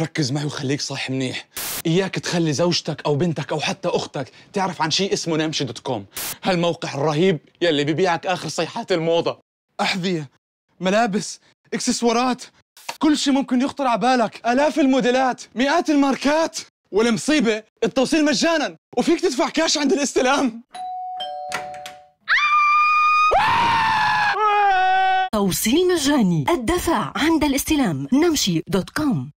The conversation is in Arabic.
ركز معي وخليك صاحي منيح إياك تخلي زوجتك أو بنتك أو حتى أختك تعرف عن شيء اسمه نمشي دوت كوم هالموقع الرهيب يلي ببيعك آخر صيحات الموضة أحذية ملابس إكسسوارات كل شيء ممكن يخطر على بالك آلاف الموديلات مئات الماركات والمصيبة التوصيل مجانا وفيك تدفع كاش عند الاستلام توصيل مجاني الدفع عند الاستلام نمشي دوت كوم